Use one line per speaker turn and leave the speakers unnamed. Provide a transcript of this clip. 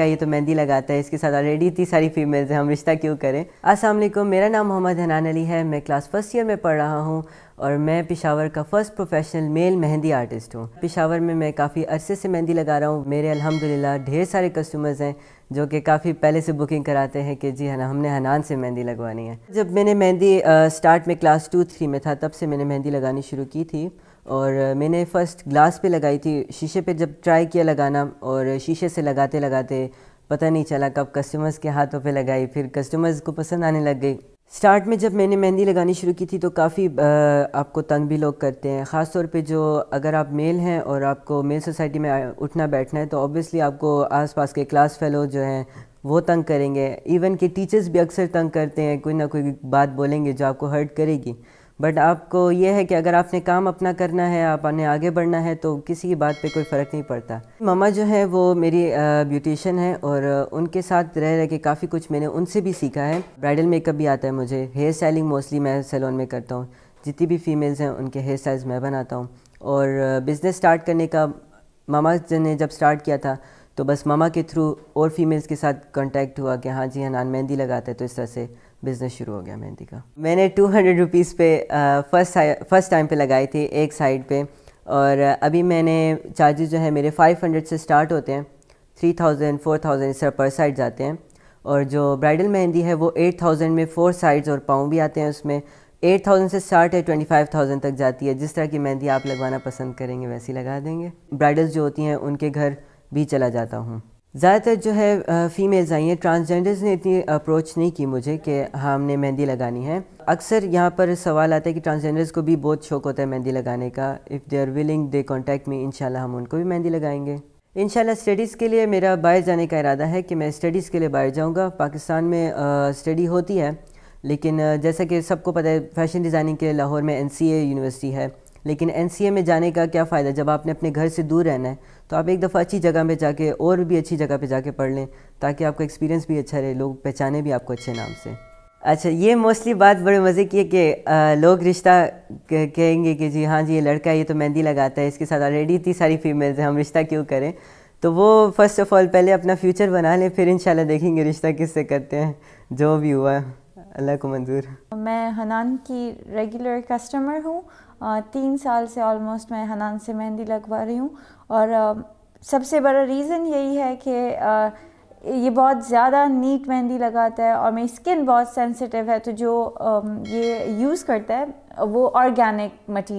क्या ये तो मेहंदी लगाता है इसके साथ ऑलरेडी इतनी सारी फीमेल्स हैं हम रिश्ता क्यों करें असल मेरा नाम मोहम्मद हनान अली है मैं क्लास फर्स्ट ईयर में पढ़ रहा हूँ और मैं पिशावर का first professional male mehndi artist हूँ पिशावर में मैं काफ़ी अरसे से मेहंदी लगा रहा हूँ मेरे अल्हम्दुलिल्लाह ढेर सारे कस्टमर्स हैं जो कि काफ़ी पहले से बुकिंग कराते हैं कि जी है हाँ, ना हमने हनान से मेहंदी लगवानी है जब मैंने मेहंदी स्टार्ट में क्लास टू थ्री में था तब से मैंने मेहंदी लगानी शुरू की थी और मैंने फ़र्स्ट ग्लास पे लगाई थी शीशे पे जब ट्राई किया लगाना और शीशे से लगाते लगाते पता नहीं चला कब कस्टमर्स के हाथों पे लगाई फिर कस्टमर्स को पसंद आने लग गई स्टार्ट में जब मैंने मेहंदी लगानी शुरू की थी तो काफ़ी आपको तंग भी लोग करते हैं ख़ास तौर पे जो अगर आप मेल हैं और आपको मेल सोसाइटी में उठना बैठना है तो ऑब्वियसली आपको आसपास के क्लास फेलो जो हैं वो तंग करेंगे इवन के टीचर्स भी अक्सर तंग करते हैं कोई ना कोई बात बोलेंगे जो आपको हर्ट करेगी बट आपको ये है कि अगर आपने काम अपना करना है आपने आगे बढ़ना है तो किसी की बात पे कोई फ़र्क नहीं पड़ता मामा जो है वो मेरी ब्यूटिशन है और उनके साथ रह रह के काफ़ी कुछ मैंने उनसे भी सीखा है ब्राइडल मेकअप भी आता है मुझे हेयर स्टाइलिंग मोस्टली मैं सैलून में करता हूँ जितनी भी फीमेल्स हैं उनके हेयर स्टाइल्स मैं बनाता हूँ और बिज़नेस स्टार्ट करने का मामा ने जब स्टार्ट किया था तो बस मामा के थ्रू और फीमेल्स के साथ कॉन्टैक्ट हुआ कि हाँ जी हनान हाँ, मेहंदी लगाते हैं तो इस तरह से बिज़नेस शुरू हो गया मेहंदी का मैंने टू हंड्रेड रुपीज़ पे फर्स्ट फर्स्ट टाइम पे लगाई थी एक साइड पे और अभी मैंने चार्जेस जो है मेरे फाइव हंड्रेड से स्टार्ट होते हैं थ्री थाउजेंड फोर थाउजेंड इस तरह पर साइड जाते हैं और जो ब्राइडल मेहंदी है वो एट थाउजेंड में फोर साइड्स और पाँव भी आते हैं उसमें एट थाउजेंड से स्टार्ट है ट्वेंटी फाइव थाउजेंड तक जाती है जिस तरह की मेहंदी आप लगवाना पसंद करेंगे वैसी लगा देंगे ब्राइडल्स जो होती हैं उनके घर भी चला जाता हूँ ज़्यादातर जो है फ़ीमेल्स आई हैं ट्रांसजेंडर्स ने इतनी अप्रोच नहीं की मुझे कि हाँ हमने मेहंदी लगानी है अक्सर यहाँ पर सवाल आता है कि ट्रांसजेंडर्स को भी बहुत शौक होता है मेहंदी लगाने का if they are willing they contact me इंशाल्लाह हम उनको भी मेहंदी लगाएंगे इंशाल्लाह स्टडीज़ के लिए मेरा बाहर जाने का इरादा है कि मैं स्टडीज़ के लिए बाहर जाऊँगा पाकिस्तान में स्टडी होती है लेकिन जैसा कि सबको पता है फैशन डिज़ाइनिंग के लाहौर में एन यूनिवर्सिटी है लेकिन एन में जाने का क्या फ़ायदा जब आपने अपने घर से दूर रहना है तो आप एक दफ़ा अच्छी जगह पर जाके और भी अच्छी जगह पर जाके पढ़ लें ताकि आपका एक्सपीरियंस भी अच्छा रहे लोग पहचाने भी आपको अच्छे नाम से अच्छा ये मोस्टली बात बड़े मज़े की है कि लोग रिश्ता कहेंगे कि जी हाँ जी ये लड़का है ये तो मेहंदी लगाता है इसके साथ ऑलरेडी इतनी सारी फीमेल्स हैं हम रिश्ता क्यों करें तो वो फर्स्ट ऑफ़ ऑल पहले अपना फ्यूचर बना लें फिर इंशाल्लाह देखेंगे रिश्ता किससे करते हैं जो भी हुआ अल्लाह को मंजूर
मैं हनान की रेगुलर कस्टमर हूँ तीन साल से ऑलमोस्ट मैं हनान से मेहंदी लगवा रही हूँ और सबसे बड़ा रीज़न यही है कि ये बहुत ज़्यादा नीट मेहंदी लगाता है और मेरी स्किन बहुत सेंसिटिव है तो जो ये यूज़ करता है वो ऑर्गेनिक मटीरियल